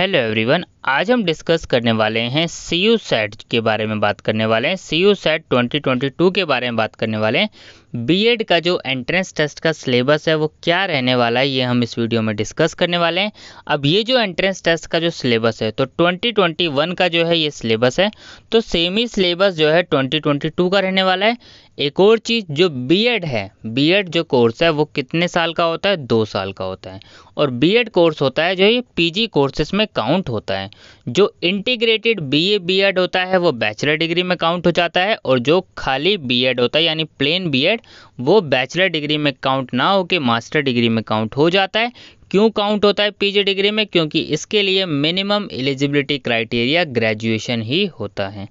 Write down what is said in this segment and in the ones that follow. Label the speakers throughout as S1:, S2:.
S1: hello everyone आज हम discuss करने वाले हैं सी यू सेट के बारे में बात करने वाले हैं सी यू सेट 2022 के बारे में बात करने वाले हैं बीएड का जो एंट्रेंस टेस्ट का सिलेबस है वो क्या रहने वाला है ये हम इस वीडियो में डिस्कस करने वाले हैं अब ये जो एंट्रेंस टेस्ट का जो सिलेबस है तो 2021 का जो है ये सिलेबस है तो सेम ही सिलेबस जो है 2022 का रहने वाला है एक और चीज़ जो बीएड है बीएड जो कोर्स है वो कितने साल का होता है दो साल का होता है और एड कोर्स होता है जो ये जी कोर्सेस में काउंट होता है जो इंटीग्रेटेड बी एड होता है वो बैचलर डिग्री में काउंट हो जाता है और जो खाली एड होता है यानी प्लेन एड ग्रेजुएट वो बैचलर डिग्री में काउंट ना होकर मास्टर डिग्री में काउंट हो जाता है क्यों काउंट होता है पीजी डिग्री में क्योंकि इसके लिए मिनिमम एलिजिबिलिटी क्राइटेरिया ग्रेजुएशन ही होता है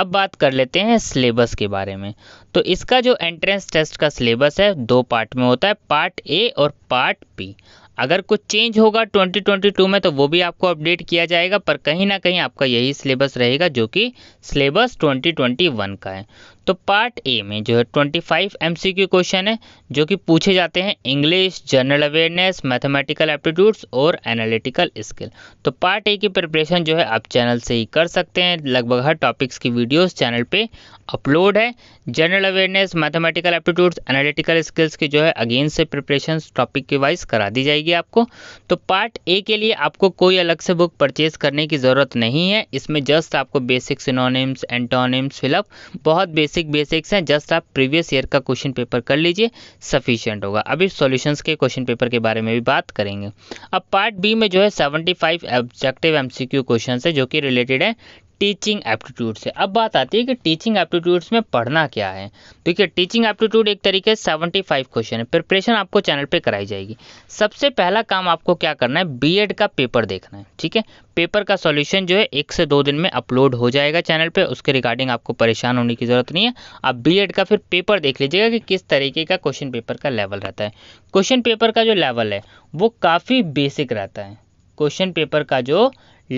S1: अब बात कर लेते हैं सिलेबस के बारे में तो इसका जो एंट्रेंस टेस्ट का सिलेबस है दो पार्ट में होता है पार्ट ए और पार्ट बी अगर कुछ चेंज होगा 2022 में तो वो भी आपको अपडेट किया जाएगा पर कहीं ना कहीं आपका यही सिलेबस रहेगा जो कि सिलेबस 2021 का है तो पार्ट ए में जो है 25 फाइव एम क्वेश्चन है जो कि पूछे जाते हैं English general awareness mathematical aptitudes और एनालिटिकल स्किल तो पार्ट ए की प्रिपरेशन जो है आप चैनल से ही कर सकते हैं लगभग हर टॉपिक्स की वीडियोस चैनल पे अपलोड है general awareness mathematical aptitudes analytical skills की जो है अगेन से प्रिपरेशन टॉपिक के वाइज करा दी जाएगी आपको तो पार्ट ए के लिए आपको कोई अलग से बुक परचेज करने की ज़रूरत नहीं है इसमें जस्ट आपको बेसिक्स इनोनिम्स एंटोनिम्स फिलअप बहुत बेसिक बेसिक बेसिक्स हैं जस्ट आप प्रीवियस ईयर का क्वेश्चन पेपर कर लीजिए सफिशियंट होगा अभी सॉल्यूशंस के क्वेश्चन पेपर के बारे में भी बात करेंगे अब पार्ट बी में जो है 75 फाइव ऑब्जेक्टिव एमसीक्यू क्वेश्चन है जो कि रिलेटेड है टीचिंग एप्टीट्यूड से अब बात आती है कि टीचिंग एप्टीट्यूड्स में पढ़ना क्या है देखिए टीचिंग एप्टीट्यूड एक तरीके से सेवेंटी फाइव क्वेश्चन है प्रिपरेशन आपको चैनल पे कराई जाएगी सबसे पहला काम आपको क्या करना है बीएड का पेपर देखना है ठीक है पेपर का सॉल्यूशन जो है एक से दो दिन में अपलोड हो जाएगा चैनल पे उसके रिगार्डिंग आपको परेशान होने की ज़रूरत नहीं है आप एड का फिर पेपर देख लीजिएगा कि किस तरीके का क्वेश्चन पेपर का लेवल रहता है क्वेश्चन पेपर का जो लेवल है वो काफ़ी बेसिक रहता है क्वेश्चन पेपर का जो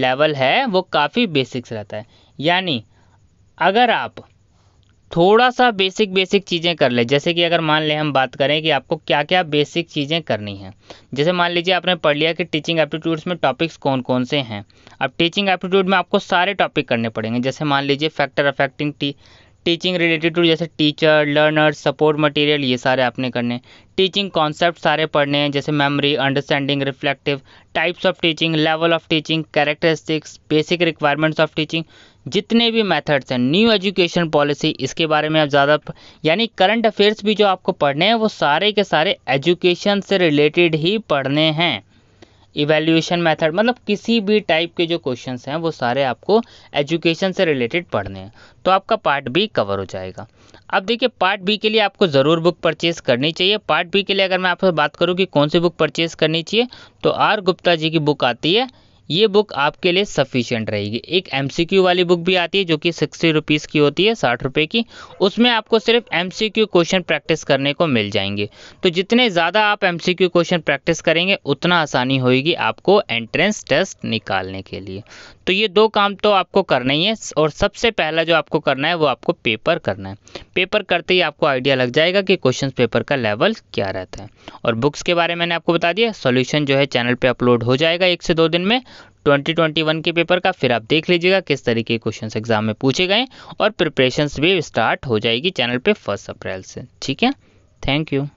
S1: लेवल है वो काफ़ी बेसिक्स रहता है यानी अगर आप थोड़ा सा बेसिक बेसिक चीज़ें कर ले जैसे कि अगर मान लें हम बात करें कि आपको क्या क्या बेसिक चीज़ें करनी हैं जैसे मान लीजिए आपने पढ़ लिया कि टीचिंग एप्टीट्यूड्स में टॉपिक्स कौन कौन से हैं अब टीचिंग एप्टीट्यूड में आपको सारे टॉपिक करने पड़ेंगे जैसे मान लीजिए factor affecting T teaching related to जैसे टीचर लर्नर सपोर्ट मटेरियल ये सारे आपने करने हैं टीचिंग कॉन्सेप्ट सारे पढ़ने हैं जैसे memory understanding reflective types of teaching level of teaching characteristics basic requirements of teaching जितने भी मेथड्स हैं न्यू एजुकेशन पॉलिसी इसके बारे में आप ज़्यादा यानी करंट अफेयर्स भी जो आपको पढ़ने हैं वो सारे के सारे एजुकेशन से रिलेटेड ही पढ़ने हैं इवेल्यूशन मेथड मतलब किसी भी टाइप के जो क्वेश्चन हैं वो सारे आपको एजुकेशन से रिलेटेड पढ़ने हैं तो आपका पार्ट बी कवर हो जाएगा अब देखिए पार्ट बी के लिए आपको ज़रूर बुक परचेज करनी चाहिए पार्ट बी के लिए अगर मैं आपसे बात करूँ कि कौन सी बुक परचेज करनी चाहिए तो आर गुप्ता जी की बुक आती है ये बुक आपके लिए सफिशियंट रहेगी एक एम वाली बुक भी आती है जो कि सिक्सटी रुपीज़ की होती है साठ रुपये की उसमें आपको सिर्फ एम क्वेश्चन प्रैक्टिस करने को मिल जाएंगे तो जितने ज़्यादा आप एम क्वेश्चन प्रैक्टिस करेंगे उतना आसानी होगी आपको एंट्रेंस टेस्ट निकालने के लिए तो ये दो काम तो आपको करना ही है और सबसे पहला जो आपको करना है वो आपको पेपर करना है पेपर करते ही आपको आइडिया लग जाएगा कि क्वेश्चन पेपर का लेवल क्या रहता है और बुक्स के बारे में मैंने आपको बता दिया सोल्यूशन जो है चैनल पर अपलोड हो जाएगा एक से दो दिन में 2021 के पेपर का फिर आप देख लीजिएगा किस तरीके के क्वेश्चन एग्जाम में पूछे गए और प्रिपरेशंस भी स्टार्ट हो जाएगी चैनल पे फर्स्ट अप्रैल से ठीक है थैंक यू